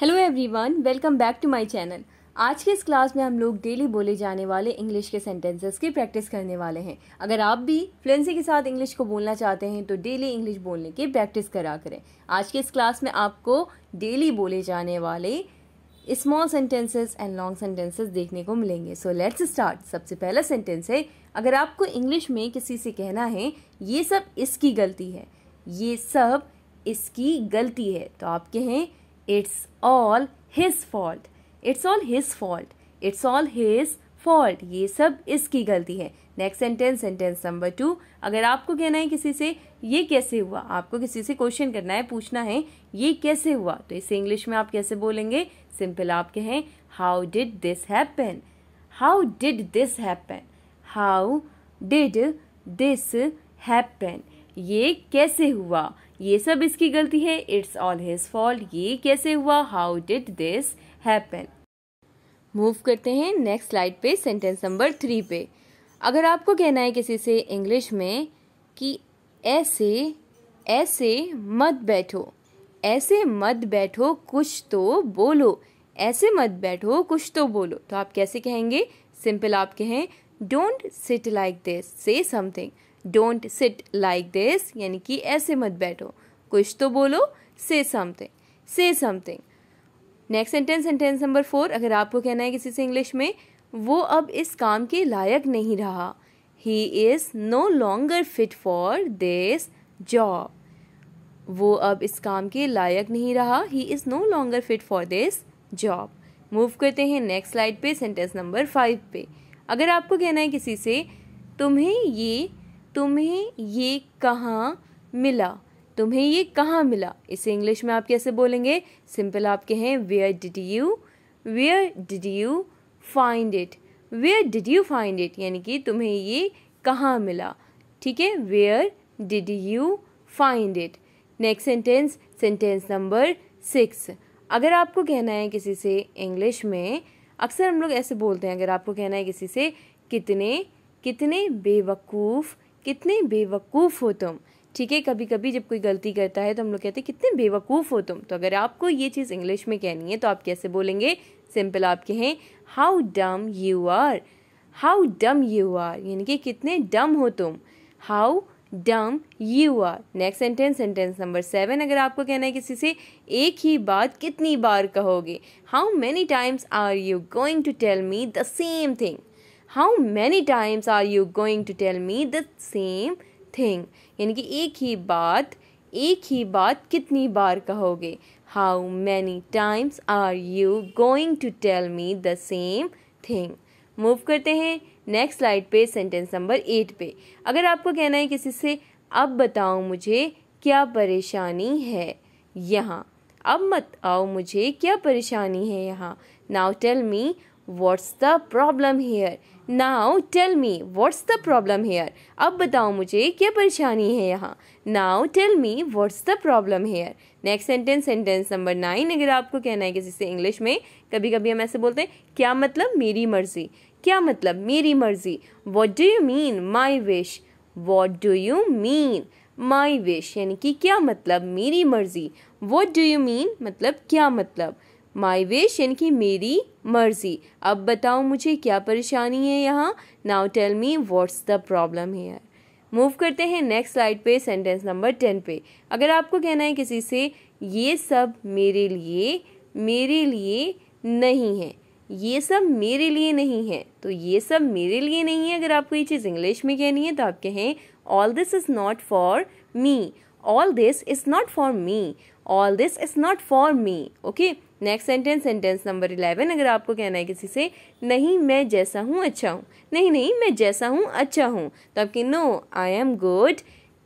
Hello everyone welcome back to my channel आज के इस क्लास में हम लोग डेली बोले जाने वाले इंग्लिश के सेंटेंसेस की प्रैक्टिस करने वाले हैं अगर आप भी फ्लुएंसी के साथ इंग्लिश को बोलना चाहते हैं तो डेली इंग्लिश बोलने की प्रैक्टिस करा करें आज के इस क्लास में आपको डेली बोले जाने वाले small sentences and long sentences देखने को मिलेंगे सो लेट्स स्टार्ट सबसे पहला सेंटेंस है अगर आपको इंग्लिश में किसी से कहना है ये सब इसकी गलती है ये सब इसकी गलती है तो आप कहें it's all his fault it's all his fault it's all his fault ये सब इसकी गलती है next sentence sentence number two अगर आपको कहना है किसी से ये कैसे हुआ आपको किसी से क्वेश्चन करना है पूछना है ये कैसे हुआ तो इसे इंग्लिश में आप कैसे बोलेंगे सिंपल आप कहें how did this happen how did this happen how did this happen ये कैसे हुआ ये सब इसकी गलती है इट्स ऑल हिज फॉल्ट ये कैसे हुआ how did this happen move करते हैं नेक्स्ट स्लाइड पे सेंटेंस नंबर थ्री पे अगर आपको कहना है किसी से इंग्लिश में कि ऐसे ऐसे मत बैठो ऐसे मत बैठो कुछ तो बोलो ऐसे मत बैठो कुछ तो बोलो तो आप कैसे कहेंगे सिंपल आप कहें don't sit like this say something don't sit like this यानी कि ऐसे मत बैठो कुछ तो बोलो say something say something next sentence sentence number four अगर आपको कहना है किसी से इंग्लिश में वो अब इस काम के लायक नहीं रहा he is no longer fit for this job वो अब इस काम के लायक नहीं रहा he is no longer fit for this job move करते हैं नेक्स्ट स्लाइड पे सेंटेंस नंबर फाइव पे अगर आपको कहना है किसी से तुम्हें ये तुम्हें ये कहाँ मिला तुम्हें ये कहाँ मिला इसे इंग्लिश में आप कैसे बोलेंगे सिंपल आपके हैं where did you where did you find it where did you find it यानी कि तुम्हें ये कहाँ मिला ठीक है where did you find it next sentence sentence number six अगर आपको कहना है किसी से इंग्लिश में अक्सर हम लोग ऐसे बोलते हैं अगर आपको कहना है किसी से कितने कितने बेवकूफ़ कितने बेवकूफ़ हो तुम ठीक है कभी कभी जब कोई गलती करता है तो हम लोग कहते हैं कितने बेवकूफ़ हो तुम तो अगर आपको ये चीज़ इंग्लिश में कहनी है तो आप कैसे बोलेंगे सिंपल आप कहें how dumb you are how dumb you are यानी कि कितने डम हो तुम how dumb you are next sentence sentence number seven अगर आपको कहना है किसी से एक ही बात कितनी बार कहोगे how many times are you going to tell me the same thing how many times are you going to tell me the same thing यानी कि एक ही बात एक ही बात कितनी बार कहोगे how many times are you going to tell me the same thing move करते हैं नेक्स्ट स्लाइड पे सेंटेंस नंबर एट पे अगर आपको कहना है किसी से अब बताओ मुझे क्या परेशानी है यहाँ अब मत आओ मुझे क्या परेशानी है यहाँ now tell me what's the problem here now tell me what's the problem here अब बताओ मुझे क्या परेशानी है यहाँ now tell me what's the problem here next sentence sentence number nine अगर आपको कहना है किसी से इंग्लिश में कभी कभी हम ऐसे बोलते हैं क्या मतलब मेरी मर्जी क्या मतलब मेरी मर्जी what do you mean my wish what do you mean my wish यानी कि क्या मतलब मेरी मर्जी वॉट डू यू मीन मतलब क्या मतलब माई विश यानी कि मेरी मर्जी अब बताओ मुझे क्या परेशानी है यहाँ now tell me what's the problem here move करते हैं नेक्स्ट स्लाइड पे सेंटेंस नंबर टेन पे अगर आपको कहना है किसी से ये सब मेरे लिए मेरे लिए नहीं है ये सब मेरे लिए नहीं है तो ये सब मेरे लिए नहीं है अगर आपको ये चीज़ इंग्लिश में कहनी है तो आप कहें all this is not for me all this is not for me all this is not for me okay next sentence sentence number eleven अगर आपको कहना है किसी से नहीं मैं जैसा हूँ अच्छा हूँ नहीं नहीं मैं जैसा हूँ अच्छा हूँ तो आपकी no I am good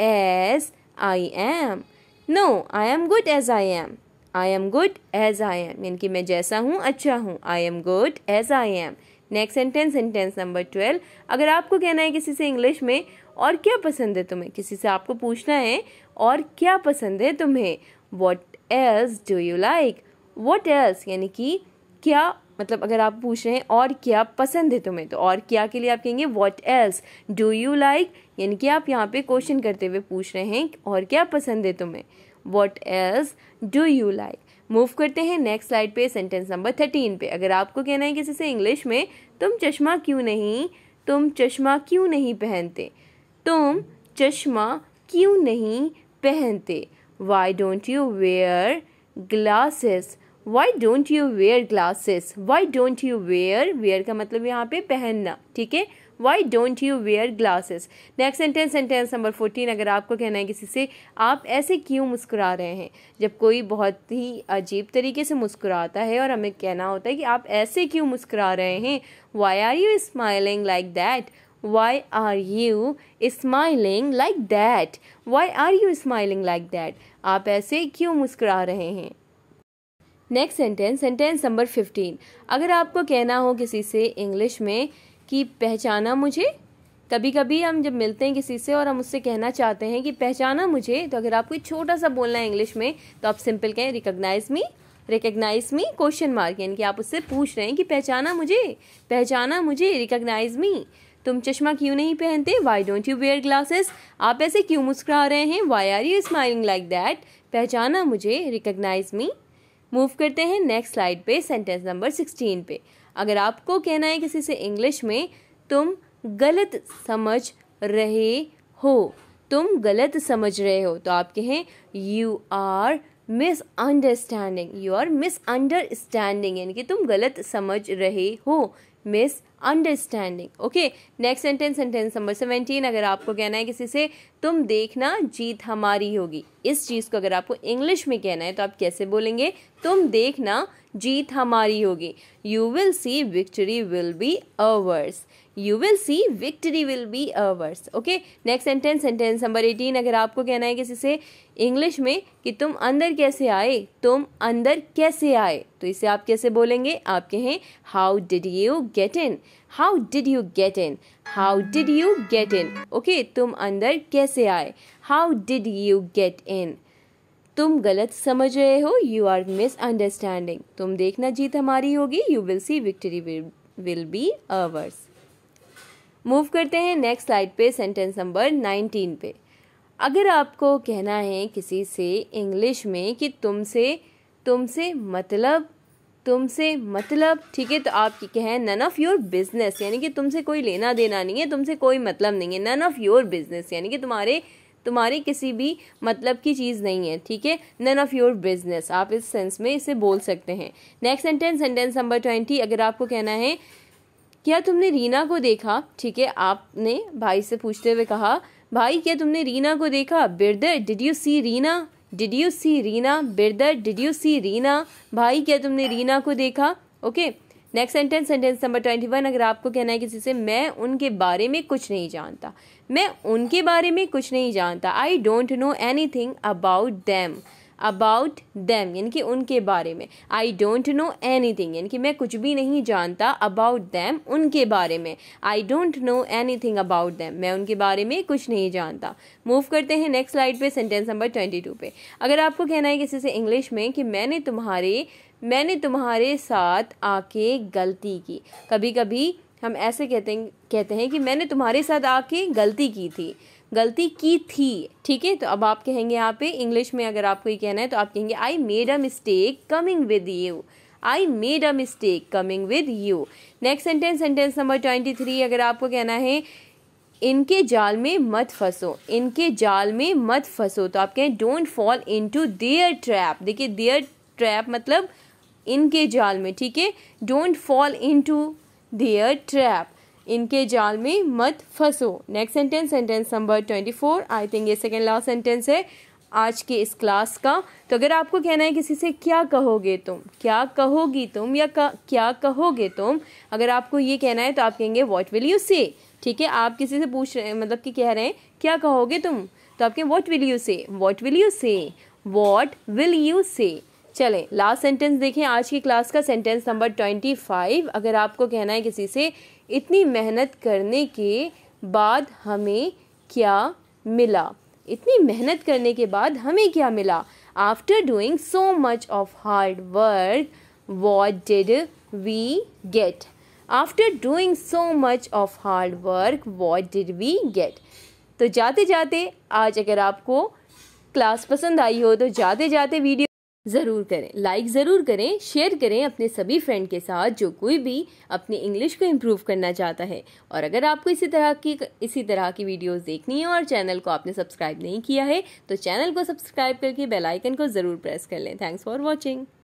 as I am no I am good as I am I am good as I am यानी कि मैं जैसा हूँ अच्छा हूँ I am good as I am next sentence sentence number twelve अगर आपको कहना है किसी से इंग्लिश में और क्या पसंद है तुम्हें किसी से आपको पूछना है और क्या पसंद है तुम्हें what else do you like what else यानी कि क्या मतलब अगर आप पूछ रहे हैं और क्या पसंद है तुम्हें तो और क्या के लिए आप कहेंगे what else do you like यानी कि आप यहाँ पे क्वेश्चन करते हुए पूछ रहे हैं और क्या पसंद है तुम्हें what else do you like move करते हैं नेक्स्ट स्लाइड पे सेंटेंस नंबर थर्टीन पे अगर आपको कहना है किसी से इंग्लिश में तुम चश्मा क्यों नहीं तुम चश्मा क्यों नहीं पहनते तुम चश्मा क्यों नहीं पहनते why don't you wear glasses why don't you wear glasses why don't you wear wear का मतलब यहाँ पे पहनना ठीक है why don't you wear glasses next sentence sentence number fourteen अगर आपको कहना है किसी से आप ऐसे क्यों मुस्कुरा रहे हैं जब कोई बहुत ही अजीब तरीके से मुस्कुराता है और हमें कहना होता है कि आप ऐसे क्यों मुस्कुरा रहे हैं why are you smiling like that Why are you smiling like that? Why are you smiling like that? आप ऐसे क्यों मुस्करा रहे हैं next sentence sentence number fifteen अगर आपको कहना हो किसी से इंग्लिश में कि पहचाना मुझे कभी कभी हम जब मिलते हैं किसी से और हम उससे कहना चाहते हैं कि पहचाना मुझे तो अगर आपको छोटा सा बोलना है इंग्लिश में तो आप सिंपल कहें recognise me recognise me question mark यानी कि आप उससे पूछ रहे हैं कि पहचाना मुझे पहचाना मुझे रिकोगनाइज मी तुम चश्मा क्यों नहीं पहनते why don't you wear glasses आप ऐसे क्यों मुस्करा रहे हैं why are you smiling like that पहचाना मुझे रिकग्नाइज मी मूव करते हैं नेक्स्ट स्लाइड पे सेंटेंस नंबर सिक्सटीन पे अगर आपको कहना है किसी से इंग्लिश में तुम गलत समझ रहे हो तुम गलत समझ रहे हो तो आप कहें you are misunderstanding you are misunderstanding यानी कि तुम गलत समझ रहे हो misunderstanding okay next sentence sentence number seventeen अगर आपको कहना है किसी से तुम देखना जीत हमारी होगी इस चीज़ को अगर आपको इंग्लिश में कहना है तो आप कैसे बोलेंगे तुम देखना जीत हमारी होगी you will see victory will be ours you will see victory will be ours okay next sentence sentence number eighteen अगर आपको कहना है किसी से इंग्लिश में कि तुम अंदर कैसे आए तुम अंदर कैसे आए तो इसे आप कैसे बोलेंगे आप कहें how did you get in how did you get in how did you get in okay तुम अंदर कैसे आए how did you get in तुम गलत समझ रहे हो यू आर मिसअंडरस्टैंडिंग तुम देखना जीत हमारी होगी you will see victory will be ours move करते हैं नेक्स्ट स्लाइड पे सेंटेंस नंबर नाइनटीन पे अगर आपको कहना है किसी से इंग्लिश में कि तुमसे तुमसे मतलब तुमसे मतलब ठीक है तो आप क्या है नन ऑफ़ योर बिज़नेस यानी कि तुमसे कोई लेना देना नहीं है तुमसे कोई मतलब नहीं है नन ऑफ़ योर बिज़नेस यानी कि तुम्हारे तुम्हारे किसी भी मतलब की चीज़ नहीं है ठीक है नन ऑफ़ योर बिज़नेस आप इस सेंस में इसे बोल सकते हैं next sentence sentence number twenty अगर आपको कहना है क्या तुमने रीना को देखा ठीक है आपने भाई से पूछते हुए कहा भाई क्या तुमने रीना को देखा brother did you see Reena did you see Reena brother did you see Reena भाई क्या तुमने रीना को देखा okay next sentence sentence number twenty one अगर आपको कहना है किसी से मैं उनके बारे में कुछ नहीं जानता मैं उनके बारे में कुछ नहीं जानता I don't know anything about them about them यानी कि उनके बारे में I don't know anything यानी कि मैं कुछ भी नहीं जानता अबाउट दैम उनके बारे में I don't know anything about them मैं उनके बारे में कुछ नहीं जानता मूव करते हैं नेक्स्ट स्लाइड पे सेंटेंस नंबर ट्वेंटी टू पे अगर आपको कहना है किसी से इंग्लिश में कि मैंने तुम्हारे मैंने तुम्हारे साथ आके गलती की कभी कभी हम ऐसे कहते हैं कहते हैं कि मैंने तुम्हारे साथ आके गलती की थी गलती की थी ठीक है तो अब आप कहेंगे यहाँ पे इंग्लिश में अगर आपको ये कहना है तो आप कहेंगे I made a mistake coming with you I made a mistake coming with you next sentence sentence number twenty three अगर आपको कहना है इनके जाल में मत फंसो इनके जाल में मत फंसो तो आप कहें don't fall into their trap देखिए देयर ट्रैप मतलब इनके जाल में ठीक है don't fall into their trap इनके जाल में मत फंसो next sentence sentence number twenty four I think ये सेकेंड लास्ट सेंटेंस है आज के इस क्लास का तो अगर आपको कहना है किसी से क्या कहोगे तुम क्या कहोगी तुम या क्या कहोगे तुम अगर आपको ये कहना है तो आप कहेंगे वॉट विल यू से ठीक है आप किसी से पूछ रहे हैं मतलब कि कह रहे हैं क्या कहोगे तुम तो आप कहें will you say what will you say what will you say चलें लास्ट सेंटेंस देखें आज की क्लास का सेंटेंस नंबर ट्वेंटी फाइव अगर आपको कहना है किसी से इतनी मेहनत करने के बाद हमें क्या मिला इतनी मेहनत करने के बाद हमें क्या मिला after doing so much of hard work what did we get after doing so much of hard work what did we get तो जाते जाते आज अगर आपको क्लास पसंद आई हो तो जाते जाते वीडियो ज़रूर करें लाइक ज़रूर करें शेयर करें अपने सभी फ्रेंड के साथ जो कोई भी अपनी इंग्लिश को इम्प्रूव करना चाहता है और अगर आपको इसी तरह की इसी तरह की वीडियोस देखनी है और चैनल को आपने सब्सक्राइब नहीं किया है तो चैनल को सब्सक्राइब करके बेल आइकन को ज़रूर प्रेस कर लें थैंक्स फॉर वॉचिंग